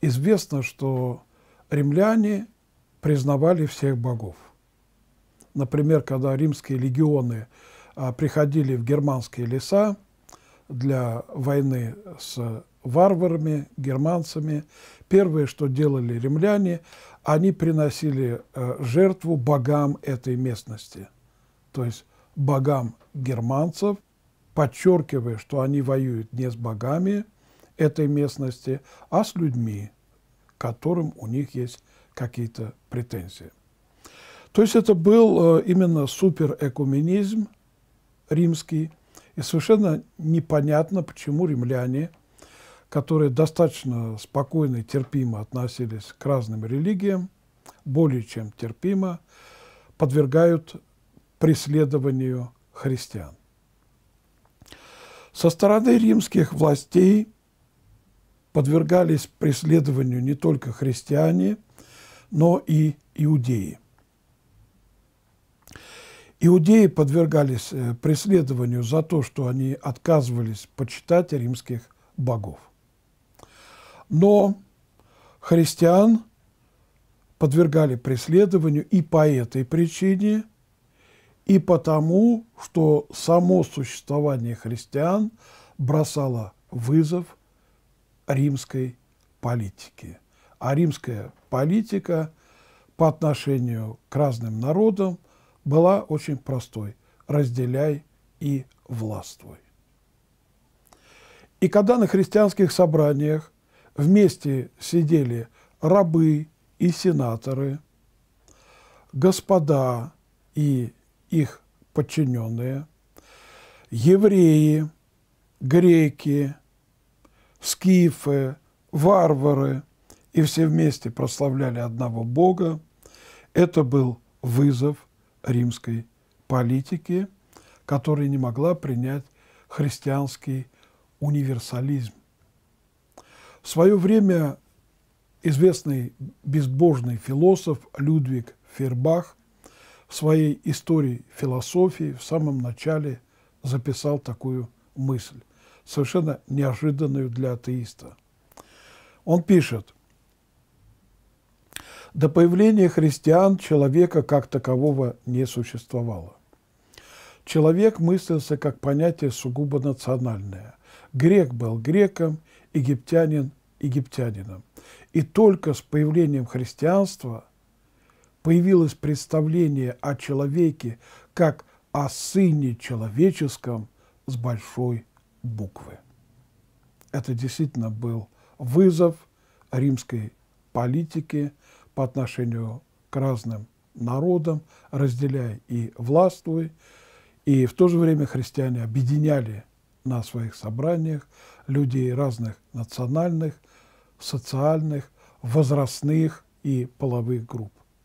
Известно, что римляне признавали всех богов. Например, когда римские легионы а, приходили в германские леса для войны с варварами, германцами, первое, что делали римляне, они приносили а, жертву богам этой местности, то есть богам германцев, подчеркивая, что они воюют не с богами, этой местности, а с людьми, которым у них есть какие-то претензии. То есть это был э, именно суперэкуменизм римский, и совершенно непонятно, почему римляне, которые достаточно спокойно и терпимо относились к разным религиям, более чем терпимо, подвергают преследованию христиан. Со стороны римских властей подвергались преследованию не только христиане, но и иудеи. Иудеи подвергались э, преследованию за то, что они отказывались почитать римских богов. Но христиан подвергали преследованию и по этой причине, и потому, что само существование христиан бросало вызов римской политики. А римская политика по отношению к разным народам была очень простой – разделяй и властвуй. И когда на христианских собраниях вместе сидели рабы и сенаторы, господа и их подчиненные, евреи, греки – скифы, варвары, и все вместе прославляли одного Бога. Это был вызов римской политики, которая не могла принять христианский универсализм. В свое время известный безбожный философ Людвиг Фербах в своей истории философии в самом начале записал такую мысль совершенно неожиданную для атеиста. Он пишет, до появления христиан человека как такового не существовало. Человек мыслился как понятие сугубо национальное. Грек был греком, египтянин – египтянином. И только с появлением христианства появилось представление о человеке как о сыне человеческом с большой буквы. Это действительно был вызов римской политики по отношению к разным народам, разделяя и властвуй. И в то же время христиане объединяли на своих собраниях людей разных национальных, социальных, возрастных и половых групп.